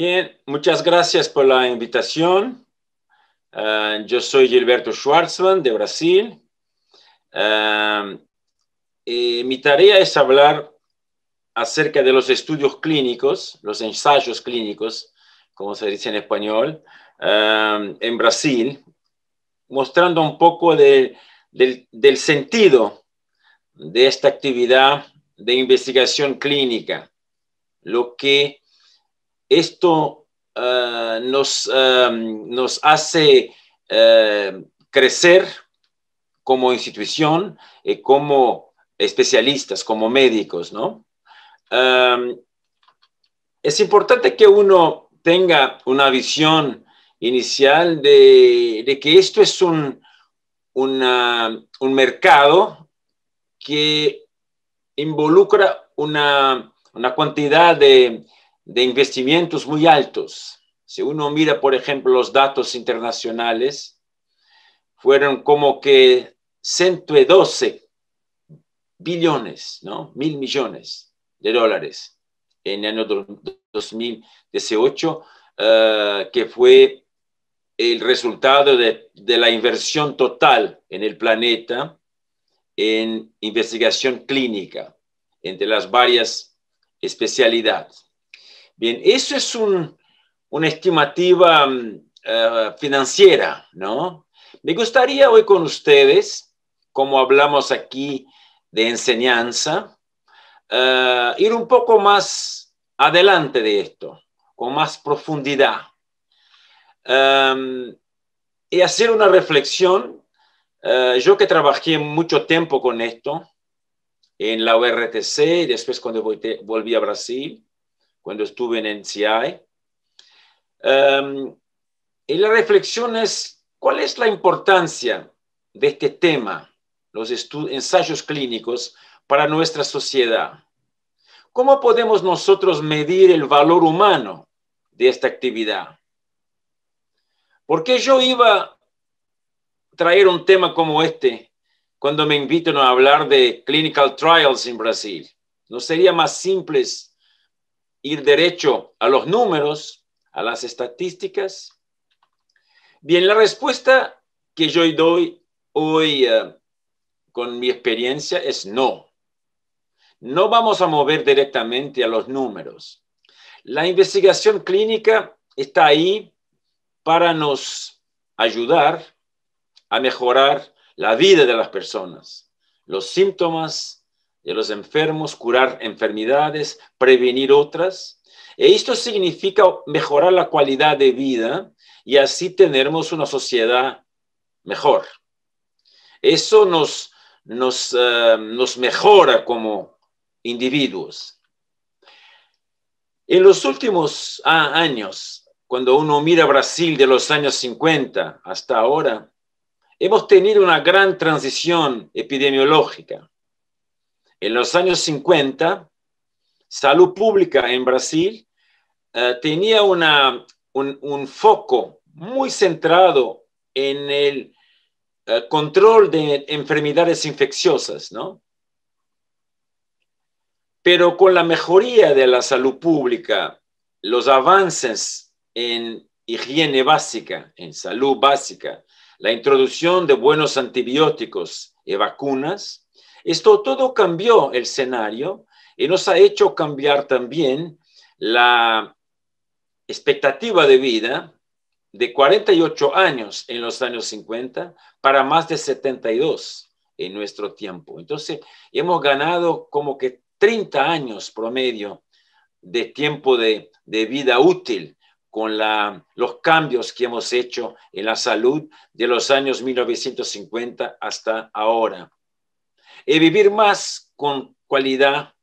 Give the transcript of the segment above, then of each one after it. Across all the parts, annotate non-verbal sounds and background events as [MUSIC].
Bien, muchas gracias por la invitación. Eh, yo soy Gilberto Schwartzman de Brasil. Eh, mi tarea es hablar acerca de los estudios clínicos, los ensayos clínicos, como se dice en español, eh, en Brasil, mostrando un poco del, del sentido de esta actividad de investigación clínica, lo que esto eh, eh, nos, hace eh, crecer como institución, y como especialistas, como médicos, ¿no? Em, es importante que uno tenga una visión inicial de, que esto es un, un mercado que involucra una, una, cantidad de de investimientos muy altos. Si uno mira, por ejemplo, los datos internacionales, fueron como que 112 billones, ¿no? Mil millones de dólares en el año 2018, eh, que fue el resultado de, la inversión total en el planeta en investigación clínica entre las varias especialidades. Bien, eso es un, una estimativa mm, eh, financiera, ¿no? Me gustaría hoy con ustedes, como hablamos aquí de enseñanza, eh, ir un poco más adelante de esto, con más profundidad, em, y hacer una reflexión. Eh, yo que trabajé mucho tiempo con esto en la URTC y después cuando volví a Brasil, cuando estuve en NCI. Em, y la reflexión es, ¿cuál es la importancia de este tema, los ensayos clínicos, para nuestra sociedad? ¿Cómo podemos nosotros medir el valor humano de esta actividad? Porque yo iba a traer un tema como este cuando me invitan a hablar de clinical trials en Brasil. ¿No sería más simples ir derecho a los números, a las estadísticas? Bien, la respuesta que yo doy hoy eh, con mi experiencia es no. No vamos a mover directamente a los números. La investigación clínica está ahí para nos ayudar a mejorar la vida de las personas, los síntomas, de los enfermos, curar enfermedades, prevenir otras. E esto significa mejorar la calidad de vida y así tenemos una sociedad mejor. Eso nos, nos, eh, nos mejora como individuos. En los últimos años, cuando uno mira Brasil de los años 50 hasta ahora, hemos tenido una gran transición epidemiológica en los años 50, salud pública en Brasil eh, tenía un, foco muy centrado en el eh, control de enfermedades infecciosas, ¿no? Pero con la mejoría de la salud pública, los avances en higiene básica, en salud básica, la introducción de buenos antibióticos y vacunas, esto todo cambió el escenario y nos ha hecho cambiar también la expectativa de vida de 48 años en los años 50 para más de 72 en nuestro tiempo. Entonces, hemos ganado como que 30 años promedio de tiempo de, vida útil con la, los cambios que hemos hecho en la salud de los años 1950 hasta ahora y eh, vivir más con cualidad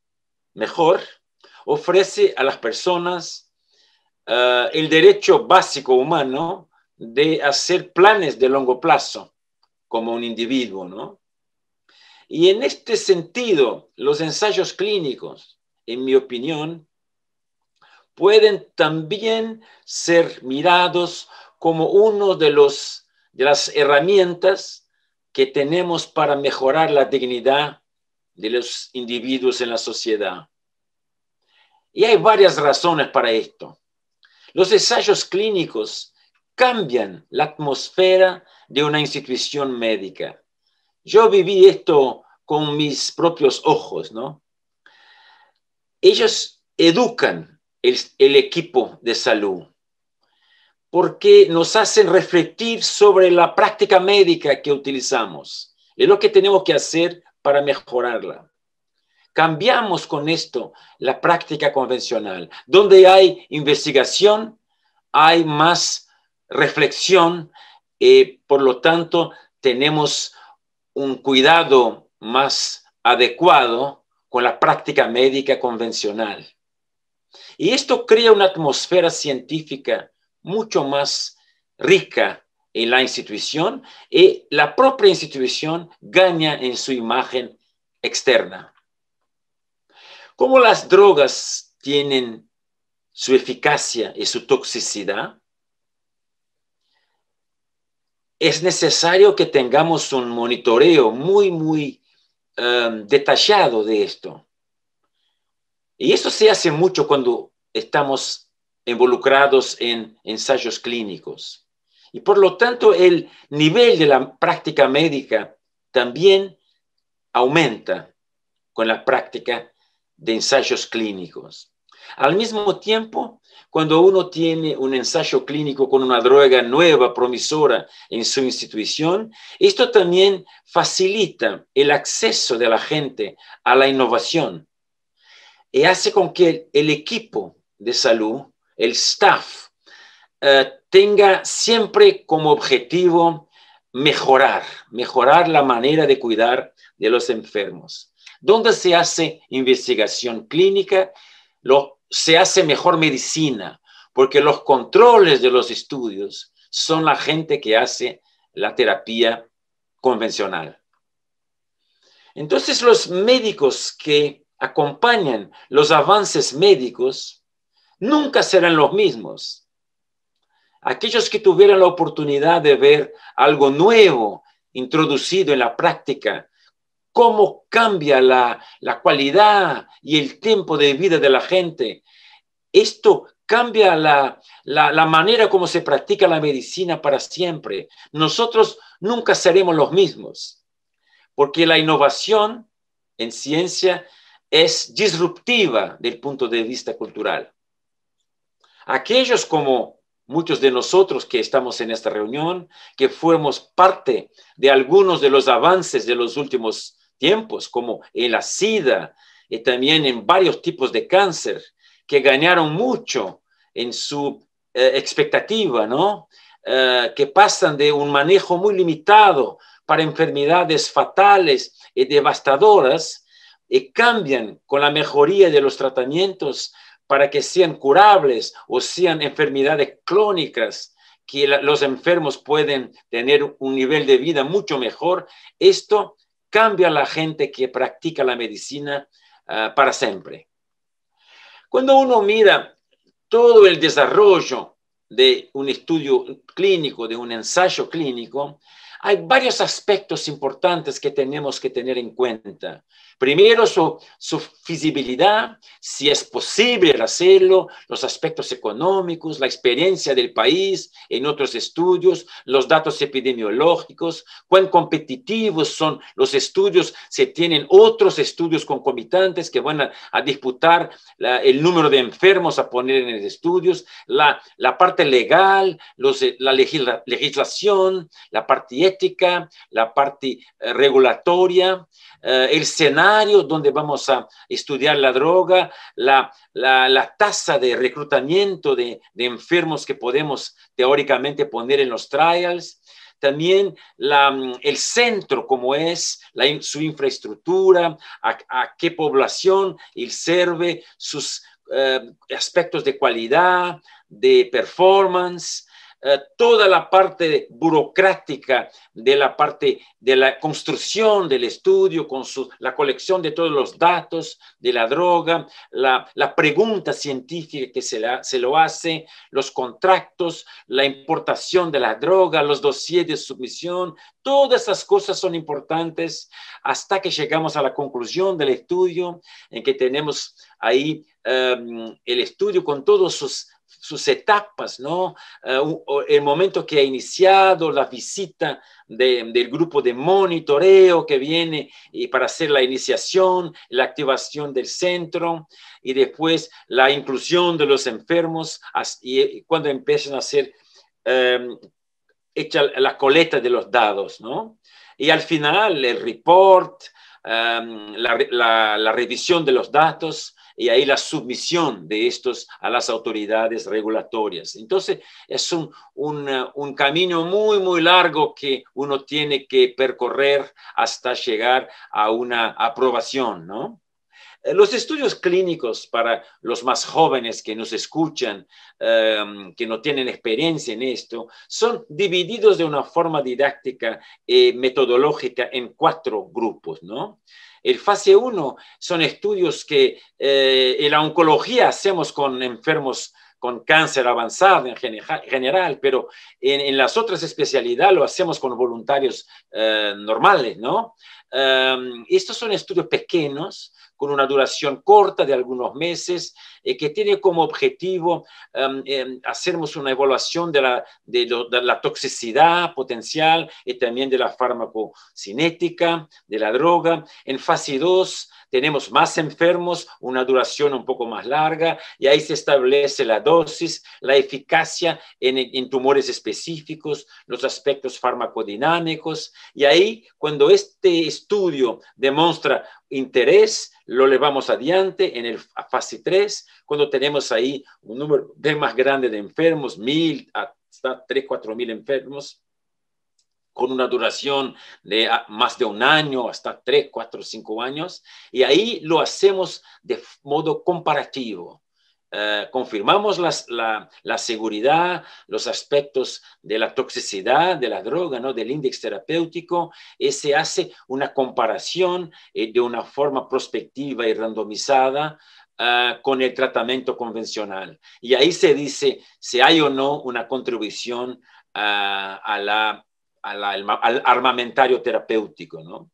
mejor ofrece a las personas eh, el derecho básico humano de hacer planes de largo plazo como un individuo, Y en este sentido, los ensayos clínicos, en mi opinión, pueden también ser mirados como uno de, los, de las herramientas que tenemos para mejorar la dignidad de los individuos en la sociedad. Y hay varias razones para esto. Los ensayos clínicos cambian la atmósfera de una institución médica. Yo viví esto con mis propios ojos, ¿no? Ellos educan el, el equipo de salud porque nos hacen refletir sobre la práctica médica que utilizamos. Es lo que tenemos que hacer para mejorarla. Cambiamos con esto la práctica convencional. Donde hay investigación, hay más reflexión, y eh, por lo tanto, tenemos un cuidado más adecuado con la práctica médica convencional. Y esto crea una atmósfera científica mucho más rica en la institución y la propia institución gana en su imagen externa. Como las drogas tienen su eficacia y su toxicidad, es necesario que tengamos un monitoreo muy, muy um, detallado de esto. Y eso se hace mucho cuando estamos involucrados en ensayos clínicos. Y por lo tanto, el nivel de la práctica médica también aumenta con la práctica de ensayos clínicos. Al mismo tiempo, cuando uno tiene un ensayo clínico con una droga nueva, promisora en su institución, esto también facilita el acceso de la gente a la innovación y hace con que el equipo de salud el staff, eh, tenga siempre como objetivo mejorar, mejorar la manera de cuidar de los enfermos. Donde se hace investigación clínica, se hace mejor medicina, porque los controles de los estudios son la gente que hace la terapia convencional. Entonces los médicos que acompañan los avances médicos nunca serán los mismos. Aquellos que tuvieran la oportunidad de ver algo nuevo introducido en la práctica, cómo cambia la, la cualidad y el tiempo de vida de la gente. Esto cambia la, manera como se practica la medicina para siempre. Nosotros nunca seremos los mismos, porque la innovación en ciencia es disruptiva del punto de vista cultural. Aquellos como muchos de nosotros que estamos en esta reunión, que fuimos parte de algunos de los avances de los últimos tiempos, como en la SIDA y también en varios tipos de cáncer, que ganaron mucho en su eh, expectativa, eh, que pasan de un manejo muy limitado para enfermedades fatales y devastadoras y cambian con la mejoría de los tratamientos para que sean curables o sean enfermedades crónicas que los enfermos pueden tener un nivel de vida mucho mejor. Esto cambia a la gente que practica la medicina ah, para siempre. Cuando uno mira todo el desarrollo de un estudio clínico, de un ensayo clínico, hay varios aspectos importantes que tenemos que tener en cuenta. Primero, su, su visibilidad, si es posible hacerlo, los aspectos económicos, la experiencia del país en otros estudios, los datos epidemiológicos, cuán competitivos son los estudios, se tienen otros estudios concomitantes que van a, disputar el número de enfermos a poner en los estudios, la, parte legal, los, eh, la legislación, la parte ética, la parte eh, regulatoria, eh, el Senado donde vamos a estudiar la droga, la, tasa de reclutamiento de, enfermos que podemos teóricamente poner en los trials, también mm, el centro como es, su infraestructura, a, qué población él serve, sus eh, aspectos de calidad, de performance, eh, toda la parte burocrática de la parte de la construcción del estudio, con la colección de todos los datos de la droga, la, pregunta científica que se, se lo hace, los contratos, la importación de la droga, los dossiers de submisión, todas esas cosas son importantes hasta que llegamos a la conclusión del estudio en que tenemos ahí em, el estudio con todos sus sus etapas, ¿no? Eh, el momento que ha iniciado la visita del grupo de monitoreo que viene y para hacer la iniciación, la activación del centro y después la inclusión de los enfermos y eh, cuando empiezan a hacer hechas em, hecha la coleta de los datos. ¿no? Y al final el report, em, la revisión de los datos y ahí la submisión de estos a las autoridades regulatorias. Entonces, es un, un, uh, un camino muy, muy largo que uno tiene que percorrer hasta llegar a una aprobación, ¿no? Eh, los estudios clínicos para los más jóvenes que nos escuchan, em, que no tienen experiencia en esto, son divididos de una forma didáctica y eh, metodológica en cuatro grupos, ¿no? El fase 1 son estudios que eh, en la oncología hacemos con enfermos con cáncer avanzado en general, pero en, las otras especialidades lo hacemos con voluntarios normales, ¿no? Em, estos son estudios pequeños, con una duración corta de algunos meses, eh, que tiene como objetivo em, em, hacernos una evaluación de la, la, toxicidad potencial y también de la farmacocinética de la droga. En fase 2 tenemos más enfermos, una duración un poco más larga, y ahí se establece la dosis, la eficacia en, tumores específicos, los aspectos farmacodinámicos, y ahí cuando este estudio, demuestra interés, lo llevamos adelante en el fase 3, cuando tenemos ahí un número bien más grande de enfermos, mil hasta tres, cuatro mil enfermos, con una duración de ah, más de un año, hasta 3, cuatro, cinco años, y ahí lo hacemos de modo comparativo. Eh, confirmamos la, seguridad, los aspectos de la toxicidad de la droga, ¿no? del índice terapéutico, y se hace una comparación eh, de una forma prospectiva y randomizada eh, con el tratamiento convencional. Y ahí se dice si hay o no una contribución a al armamentario terapéutico.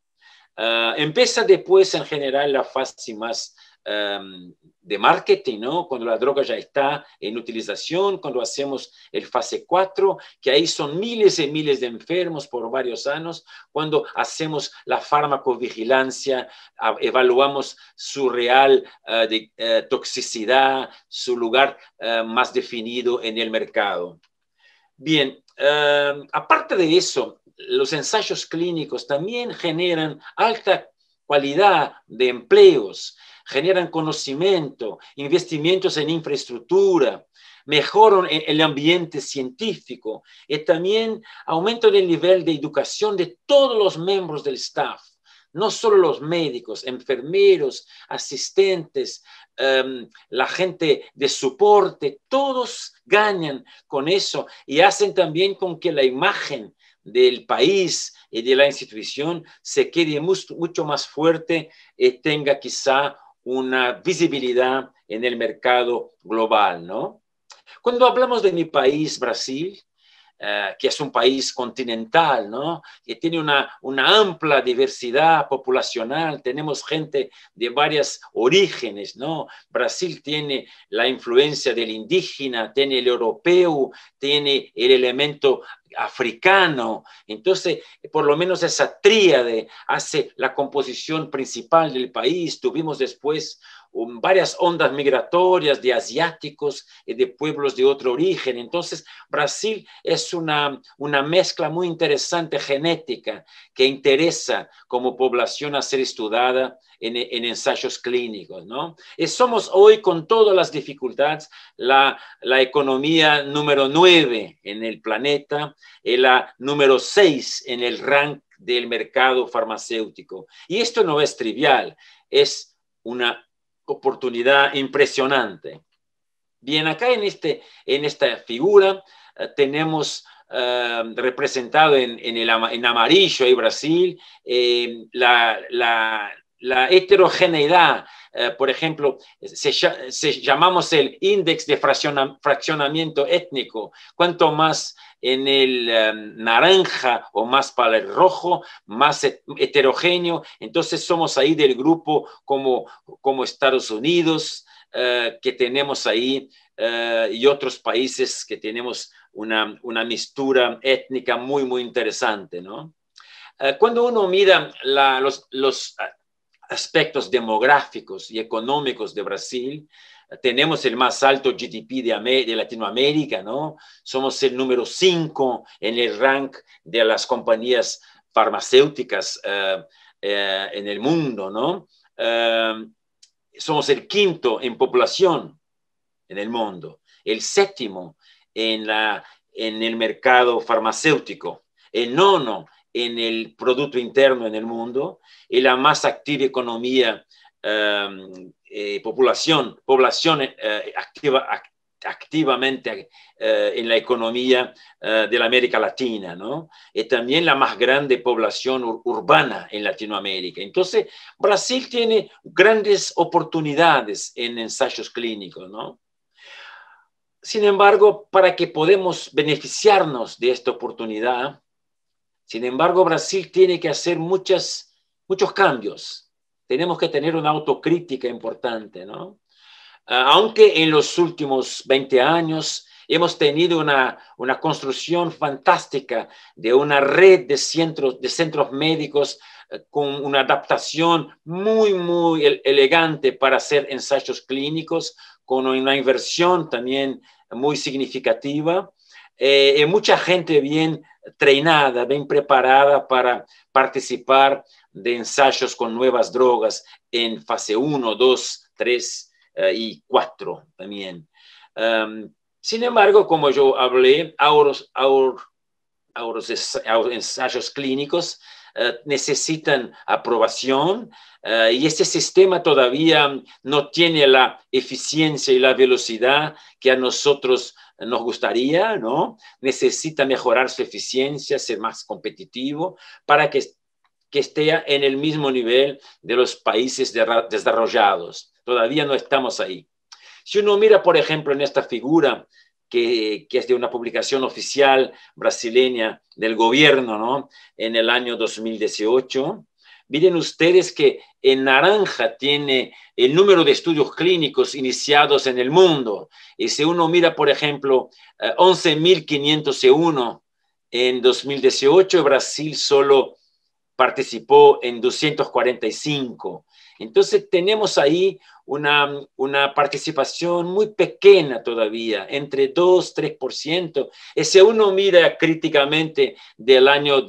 empieza después en general la fase más Em, de marketing, ¿no? Cuando la droga ya está en utilización, cuando hacemos el fase 4, que ahí son miles y miles de enfermos por varios años, cuando hacemos la farmacovigilancia, evaluamos su real eh, de, eh, toxicidad, su lugar eh, más definido en el mercado. Bien, em, aparte de eso, los ensayos clínicos también generan alta calidad de empleos generan conocimiento, investimientos en infraestructura, mejoran e-, el ambiente científico y también aumentan el nivel de educación de todos los miembros del staff, no solo los médicos, enfermeros, asistentes, em, la gente de soporte, todos ganan con eso y hacen también con que la imagen del país y de la institución se quede mucho, mucho más fuerte y tenga quizá una visibilidad en el mercado global, ¿no? Cuando hablamos de mi país, Brasil, eh, que es un país continental, ¿no? que tiene una, una amplia diversidad populacional, tenemos gente de varios orígenes, ¿no? Brasil tiene la influencia del indígena, tiene el europeo, tiene el elemento africano. Entonces, por lo menos esa tríade hace la composición principal del país. Tuvimos después varias ondas migratorias de asiáticos y eh, de pueblos de otro origen. Entonces, Brasil es una, una mezcla muy interesante genética que interesa como población a ser estudiada en, ensayos clínicos. ¿no? Y eh, somos hoy, con todas las dificultades, la, la economía número 9 en el planeta y eh, la número 6 en el rank del mercado farmacéutico. Y esto no es trivial, es una oportunidad impresionante. Bien, acá en, este, en esta figura eh, tenemos eh, representado en, en, el, en amarillo y Brasil eh, la, la heterogeneidad, eh, por ejemplo, se, llamamos el índice de fraccionamiento étnico. Cuanto más en el em, naranja o más para el rojo, más heterogéneo. Entonces somos ahí del grupo como, como Estados Unidos, eh, que tenemos ahí, eh, y otros países que tenemos una, mistura étnica muy, muy interesante, cuando uno mira los, aspectos demográficos y económicos de Brasil. Tenemos el más alto GDP de, Latinoamérica, ¿no? Somos el número 5 en el rank de las compañías farmacéuticas eh, eh, en el mundo, ¿no? Eh, somos el quinto en población en el mundo, el séptimo en, la, en el mercado farmacéutico, el nono en el Producto Interno en el mundo y la más activa economía, em, eh, población, población eh, activa, activamente eh, en la economía eh, de la América Latina, ¿no? Y también la más grande población urbana en Latinoamérica. Entonces, Brasil tiene grandes oportunidades en ensayos clínicos, ¿no? Sin embargo, para que podamos beneficiarnos de esta oportunidad, sin embargo, Brasil tiene que hacer muchas, muchos cambios. Tenemos que tener una autocrítica importante, ah, Aunque en los últimos 20 años hemos tenido una, una construcción fantástica de una red de centros, de centros médicos eh, con una adaptación muy, muy elegante para hacer ensayos clínicos, con una inversión también muy significativa. Eh, eh, mucha gente bien treinada, bien preparada para participar de ensayos con nuevas drogas en fase 1, 2, 3 y 4 también. sin embargo, como yo hablé, los ensayos clínicos eh, necesitan aprobación eh, y este sistema todavía no tiene la eficiencia y la velocidad que a nosotros nos gustaría, ¿no? Necesita mejorar su eficiencia, ser más competitivo para que, esté en el mismo nivel de los países desarrollados. Todavía no estamos ahí. Si uno mira, por ejemplo, en esta figura, que, que, es de una publicación oficial brasileña del gobierno, ¿no? En el año 2018, Miren ustedes que en naranja tiene el número de estudios clínicos iniciados en el mundo. Y si uno mira, por ejemplo, 11.501 eh, en 2018, Brasil solo participó en 245. Entonces tenemos ahí una, participación muy pequeña todavía, entre 2, 3%. Y si uno mira críticamente del año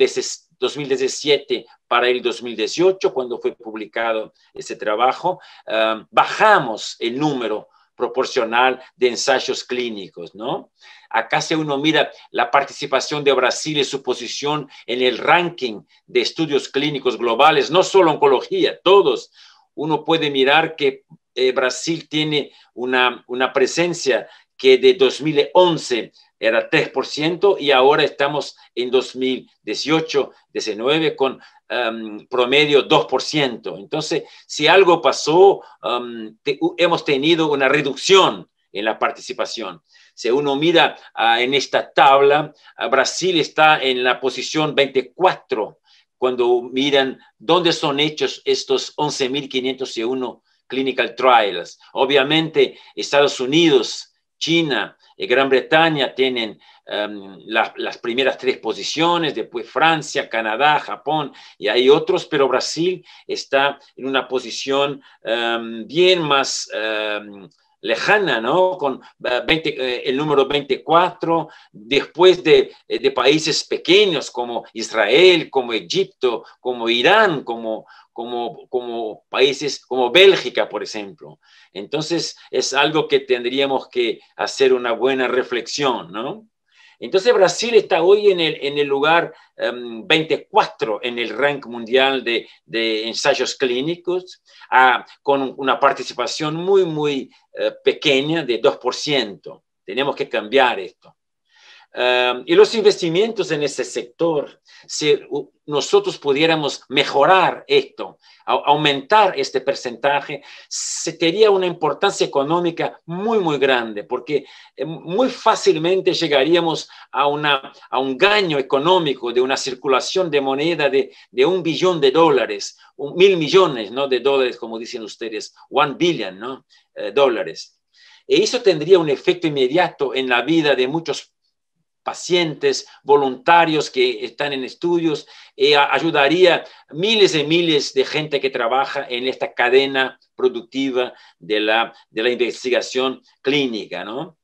2017 para el 2018, cuando fue publicado ese trabajo, ah, bajamos el número proporcional de ensayos clínicos, ¿no? Acá si uno mira la participación de Brasil y su posición en el ranking de estudios clínicos globales, no solo oncología, todos, uno puede mirar que eh, Brasil tiene una, una presencia que de 2011 era 3% y ahora estamos en 2018, 19 con Em, promedio 2%. Entonces, si algo pasó, em, hemos tenido una reducción en la participación. Si uno mira ah, en esta tabla, ah, Brasil está en la posición 24 cuando miran dónde son hechos estos 11.501 clinical trials. Obviamente, Estados Unidos, China, y eh, Gran Bretaña tienen Em, las primeras tres posiciones, después Francia, Canadá, Japón y hay otros, pero Brasil está en una posición em, bien más em, lejana, ¿no? Con eh, eh, el número 24, después eh, de, países pequeños como Israel, como Egipto, como Irán, como, como, como países como Bélgica, por ejemplo. Entonces, es algo que tendríamos que hacer una buena reflexión, ¿no? Entonces Brasil está hoy en el, lugar 24 en el em, ranking mundial de, ensayos clínicos, ah, con una participación muy, muy eh, pequeña de 2%. Tenemos que cambiar esto y los investimientos en ese sector, si nosotros pudiéramos mejorar esto, aumentar este porcentaje, se tendría una importancia económica muy, muy grande, porque em, muy fácilmente llegaríamos a, una, a un gaño económico de una circulación de moneda de, de un billón de dólares, mil millones ¿no? de dólares, como dicen ustedes, one billion ¿no? Eh, dólares. Y e eso tendría un efecto inmediato en la vida de muchos pacientes, voluntarios que están en estudios, eh, ayudaría miles y miles de gente que trabaja en esta cadena productiva de la, de la investigación clínica, ¿no?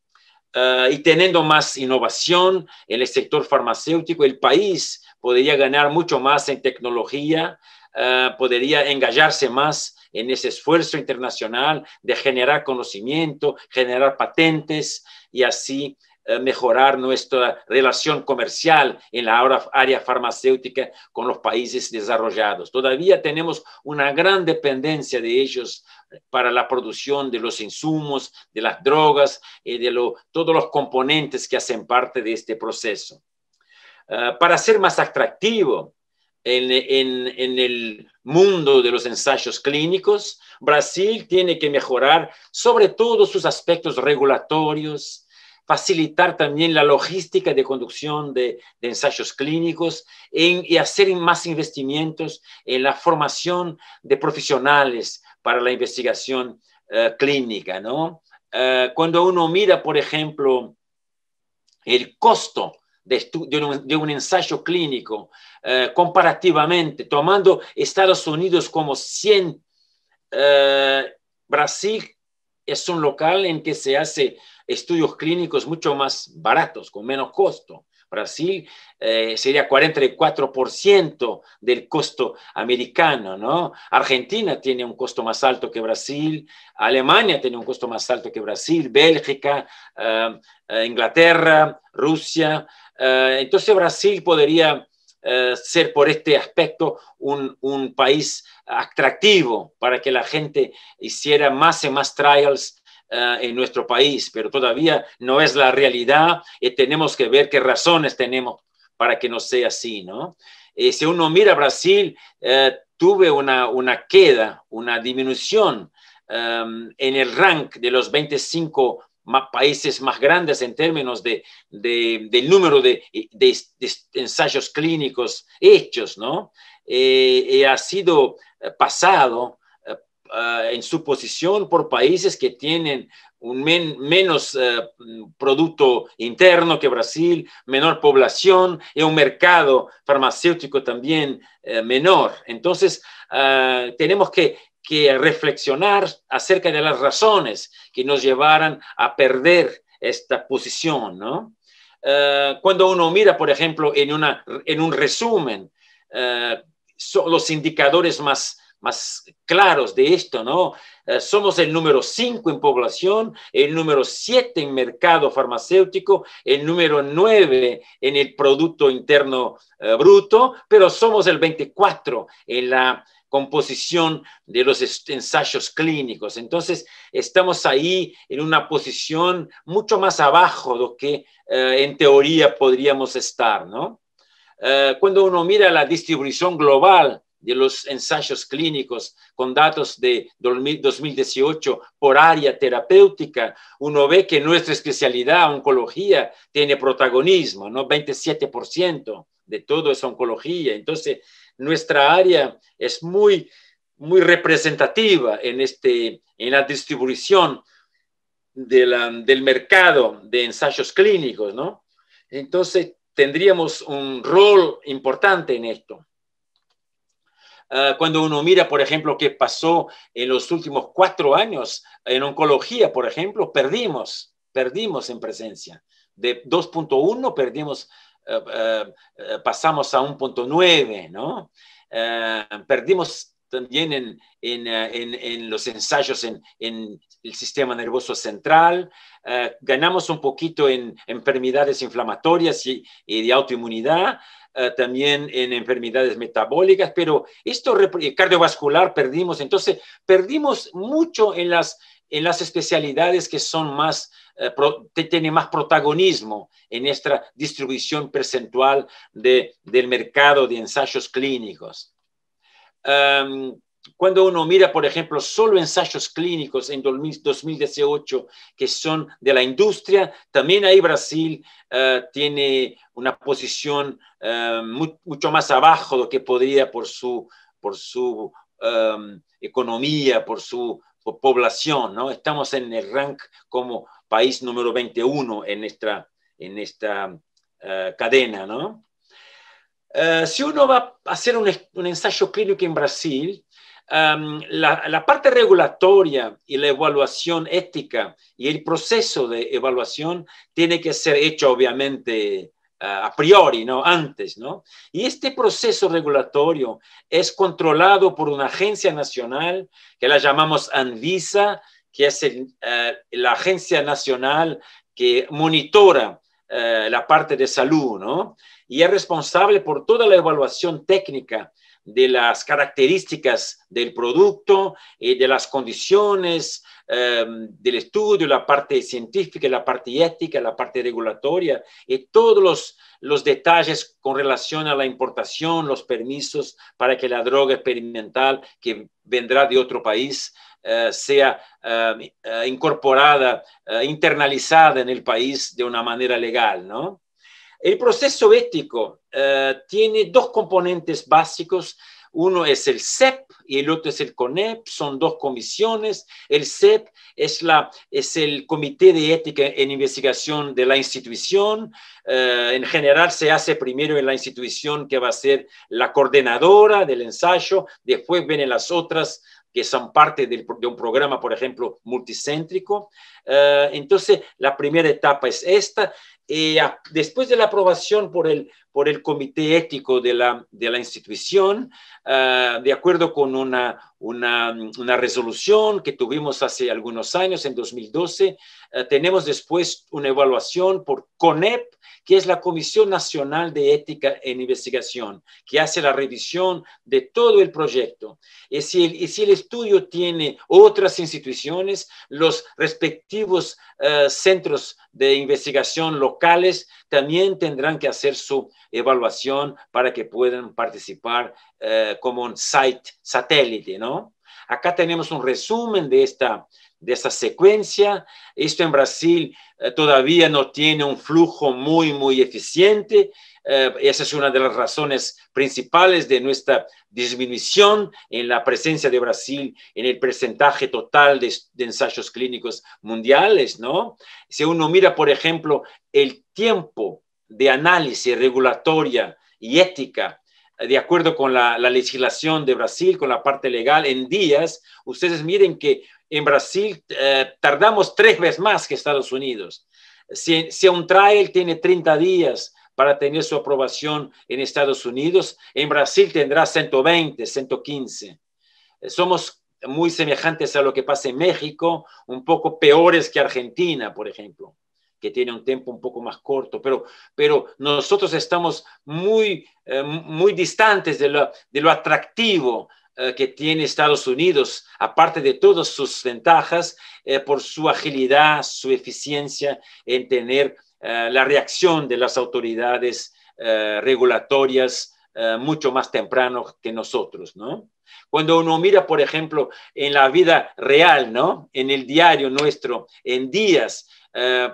Ah, y teniendo más innovación en el sector farmacéutico, el país podría ganar mucho más en tecnología, ah, podría engajarse más en ese esfuerzo internacional de generar conocimiento, generar patentes y así eh, mejorar nuestra relación comercial en la área farmacéutica con los países desarrollados. Todavía tenemos una gran dependencia de ellos eh, para la producción de los insumos, de las drogas y eh, de todos los componentes que hacen parte de este proceso. para ser más atractivo en, en el mundo de los ensayos clínicos, Brasil tiene que mejorar sobre todo sus aspectos regulatorios, facilitar también la logística de conducción de, ensayos clínicos y hacer más investimientos en la formación de profesionales para la investigación eh, clínica, ¿no? Eh, cuando uno mira, por ejemplo, el costo de, un, ensayo clínico eh, comparativamente, tomando Estados Unidos como 100, Brasil es un local en que se hace estudios clínicos mucho más baratos, con menos costo. Brasil eh, sería 44% del costo americano, ¿no? Argentina tiene un costo más alto que Brasil, Alemania tiene un costo más alto que Brasil, Bélgica, eh, eh, Inglaterra, Rusia. entonces Brasil podría ser por este aspecto un, un, país atractivo para que la gente hiciera más y más trials eh, en nuestro país, pero todavía no es la realidad y eh, tenemos que ver qué razones tenemos para que no sea así, ¿no? Eh, si uno mira Brasil, tuve una, una queda, una disminución em, en el rank de los 25 más países más grandes en términos de, del número de, ensayos clínicos hechos, ¿no? ha sido pasado Ah, en su posición por países que tienen un menos ah, producto interno que Brasil, menor población y un mercado farmacéutico también eh, menor. Entonces, ah, tenemos que, reflexionar acerca de las razones que nos llevaran a perder esta posición, ¿no? cuando uno mira, por ejemplo, en, un resumen, son los indicadores más más claros de esto, ¿no? Eh, somos el número 5 en población, el número 7 en mercado farmacéutico, el número 9 en el Producto Interno eh, Bruto, pero somos el 24 en la composición de los ensayos clínicos. Entonces, estamos ahí en una posición mucho más abajo de lo que eh, en teoría podríamos estar, ¿no? cuando uno mira la distribución global de los ensayos clínicos con datos de 2018 por área terapéutica, uno ve que nuestra especialidad, oncología, tiene protagonismo, ¿no? 27% de todo es oncología. Entonces, nuestra área es muy, muy representativa en, este, en la distribución del mercado de ensayos clínicos, Entonces, tendríamos un rol importante en esto. Ah, cuando uno mira, por ejemplo, qué pasó en los últimos cuatro años en oncología, por ejemplo, perdimos, perdimos en presencia. De 2.1 perdimos, eh, eh, eh, pasamos a 1.9, ¿no? perdimos también en, en, en, en, los ensayos en, el sistema nervioso central, ganamos un poquito en enfermedades inflamatorias y de autoinmunidad, eh, también en enfermedades metabólicas, pero esto eh, cardiovascular perdimos, entonces perdimos mucho en las, en las especialidades que son más, eh, tienen más protagonismo en nuestra distribución percentual de, del mercado de ensayos clínicos. Em, cuando uno mira, por ejemplo, solo ensayos clínicos en 2018 que son de la industria, también ahí Brasil eh, tiene una posición eh, mucho más abajo de lo que podría por su, por su em, economía, por su población. ¿no? Estamos en el rank como país número 21 en esta, en esta eh, cadena. ¿no? si uno va a hacer un ensayo clínico en Brasil, la, parte regulatoria y la evaluación ética y el proceso de evaluación tiene que ser hecho obviamente a priori, ¿no? Antes, ¿no? Y este proceso regulatorio es controlado por una agencia nacional que la llamamos ANVISA, que es eh, la agencia nacional que monitora eh, la parte de salud, ¿no? Y es responsable por toda la evaluación técnica de las características del producto, y eh, de las condiciones em, del estudio, la parte científica, la parte ética, la parte regulatoria, y todos los, detalles con relación a la importación, los permisos para que la droga experimental que vendrá de otro país eh, sea em, eh, incorporada, internalizada en el país de una manera legal, ¿no? El proceso ético eh, tiene dos componentes básicos. Uno es el CEP y el otro es el CONEP, son dos comisiones. El CEP es, el Comité de Ética en Investigación de la institución. Eh, en general se hace primero en la institución que va a ser la coordinadora del ensayo, después vienen las otras que son parte de un programa, por ejemplo, multicéntrico. Eh, entonces, la primera etapa es esta después de la aprobación por el, comité ético de la, de institución, ah, de acuerdo con una, resolución que tuvimos hace algunos años, en 2012, eh, tenemos después una evaluación por CONEP, que es la Comisión Nacional de Ética en Investigación, que hace la revisión de todo el proyecto. Y si el, y si el estudio tiene otras instituciones, los respectivos eh, centros de investigación locales también tendrán que hacer su evaluación para que puedan participar eh, como un site satélite, ¿no? Acá tenemos un resumen de esta de esta secuencia. Esto en Brasil eh, todavía no tiene un flujo muy, muy eficiente. Eh, esa es una de las razones principales de nuestra disminución en la presencia de Brasil en el porcentaje total de, ensayos clínicos mundiales, ¿no? Si uno mira, por ejemplo, el tiempo de análisis regulatoria y ética eh, de acuerdo con la legislación de Brasil, con la parte legal, en días, ustedes miren que en Brasil eh, tardamos tres veces más que Estados Unidos. Si, si, un trial tiene 30 días para tener su aprobación en Estados Unidos, en Brasil tendrá 120, 115. Eh, somos muy semejantes a lo que pasa en México, un poco peores que Argentina, por ejemplo, que tiene un tiempo un poco más corto, pero, pero nosotros estamos muy, eh, muy distantes de lo, de lo atractivo eh, que tiene Estados Unidos, aparte de todas sus ventajas, eh, por su agilidad, su eficiencia en tener eh, la reacción de las autoridades regulatorias mucho más temprano que nosotros, ¿no? Cuando uno mira, por ejemplo, en la vida real, ¿no? En el diario nuestro, en días,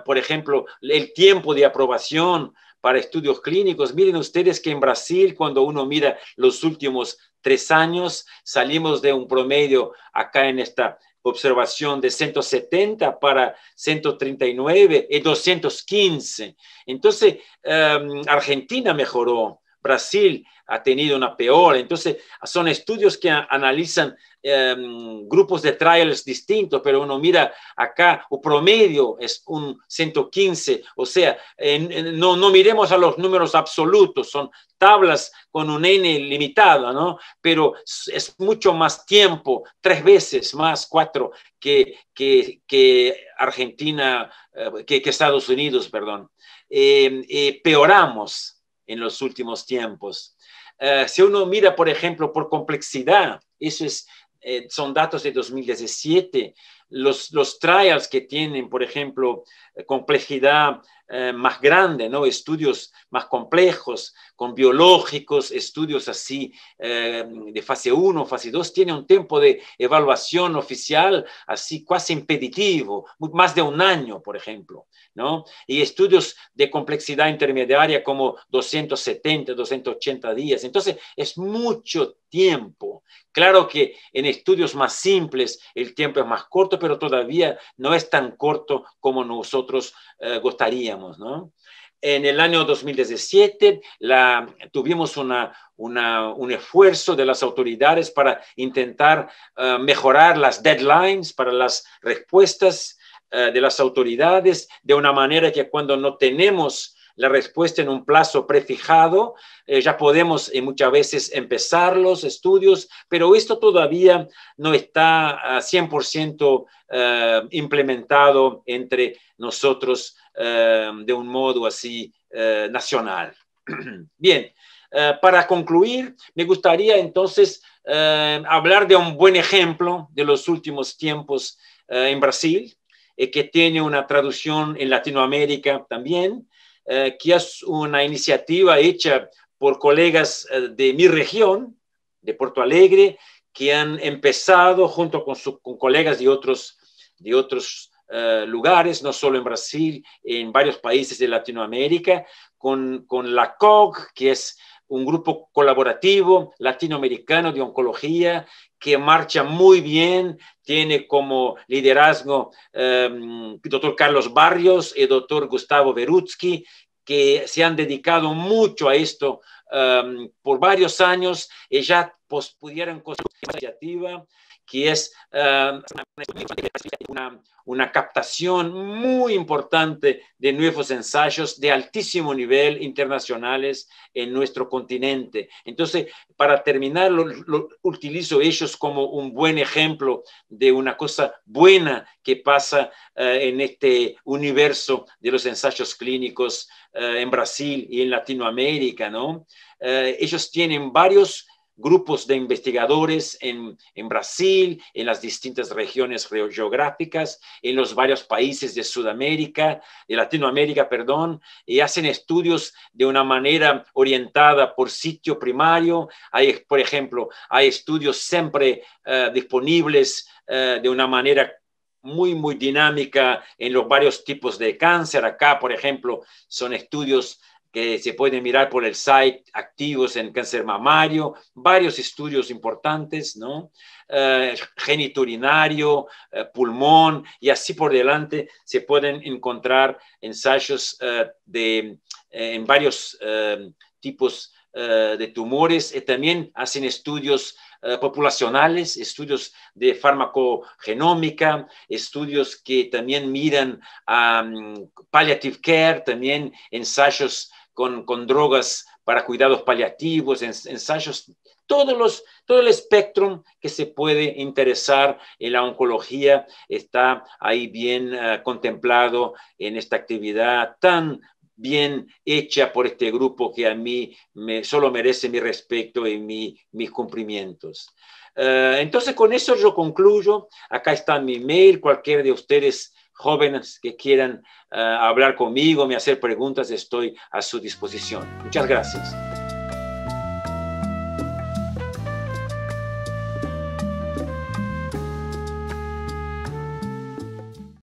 por ejemplo, el tiempo de aprobación para estudios clínicos. Miren ustedes que en Brasil, cuando uno mira los últimos tres años, salimos de un promedio acá en esta observación de 170 para 139 y 215. Eh, Entonces, em, Argentina mejoró, Brasil ha tenido una peor. Entonces, son estudios que analizan em, grupos de trials distintos, pero uno mira acá, el promedio es un 115, o sea, no, miremos a los números absolutos, son tablas con un n limitado, ¿no? Pero es mucho más tiempo, tres veces más, cuatro, que, que, Argentina, eh, que, Estados Unidos, perdón. Em, eh, peoramos en los últimos tiempos. Eh, si uno mira, por ejemplo, por complejidad, eso es, eh, son datos de 2017, los, los trials que tienen, por ejemplo, complejidad eh, más grande, ¿no? estudios más complejos, con biológicos, estudios así eh, de fase 1, fase 2, tiene un tiempo de evaluación oficial así casi impeditivo, más de un año, por ejemplo. ¿no? Y estudios de complejidad intermediaria como 270, 280 días. Entonces, es mucho tiempo. Claro que en estudios más simples el tiempo es más corto, pero pero todavía no es tan corto como nosotros eh, gostaríamos. En el año 2017 tuvimos una, un esfuerzo de las autoridades para intentar eh, mejorar las deadlines para las respuestas eh, de las autoridades de una manera que cuando no tenemos la respuesta en un plazo prefijado. Eh, ya podemos eh, muchas veces empezar los estudios, pero esto todavía no está a ah, 100% eh, implementado entre nosotros de un modo así nacional. [CLEARS THROAT] Bien, para concluir, me gustaría entonces hablar de un buen ejemplo de los últimos tiempos en Brasil, que tiene una traducción en Latinoamérica también eh, que es una iniciativa hecha por colegas eh, de mi región, de Porto Alegre, que han empezado junto con, con colegas de otros, de otros eh, lugares, no solo en Brasil, en varios países de Latinoamérica, con, con la COG, que es un grupo colaborativo latinoamericano de oncología que marcha muy bien, tiene como liderazgo el em, doctor Carlos Barrios y eh, el doctor Gustavo Berutsky, que se han dedicado mucho a esto em, por varios años y eh, ya pues, pudieran construir una iniciativa que es eh, una, captación muy importante de nuevos ensayos de altísimo nivel internacionales en nuestro continente. Entonces, para terminar, lo, utilizo ellos como un buen ejemplo de una cosa buena que pasa eh, en este universo de los ensayos clínicos eh, en Brasil y en Latinoamérica, ¿no? ellos tienen varios grupos de investigadores en, en, Brasil, en las distintas regiones geográficas, en los varios países de Sudamérica, de Latinoamérica, perdón, y hacen estudios de una manera orientada por sitio primario. Hay, por ejemplo, hay estudios siempre eh, disponibles eh, de una manera muy, muy dinámica en los varios tipos de cáncer. Acá, por ejemplo, son estudios que se pueden mirar por el site activos en cáncer mamario, varios estudios importantes, ¿no? Eh, geniturinario, eh, pulmón y así por delante se pueden encontrar ensayos eh, en varios tipos de tumores y también hacen estudios populacionales, estudios de farmacogenómica, estudios que también miran a mm, palliative care, también ensayos con, con drogas para cuidados paliativos, ensayos, todos los, todo el espectro que se puede interesar en la oncología está ahí bien eh, contemplado en esta actividad tan bien hecha por este grupo que a mí me, solo merece mi respeto y mis cumplimientos. Eh, entonces, con eso yo concluyo. Acá está mi mail. cualquiera de ustedes jóvenes que quieran eh, hablar conmigo, me hacer preguntas, estoy a su disposición. Muchas gracias.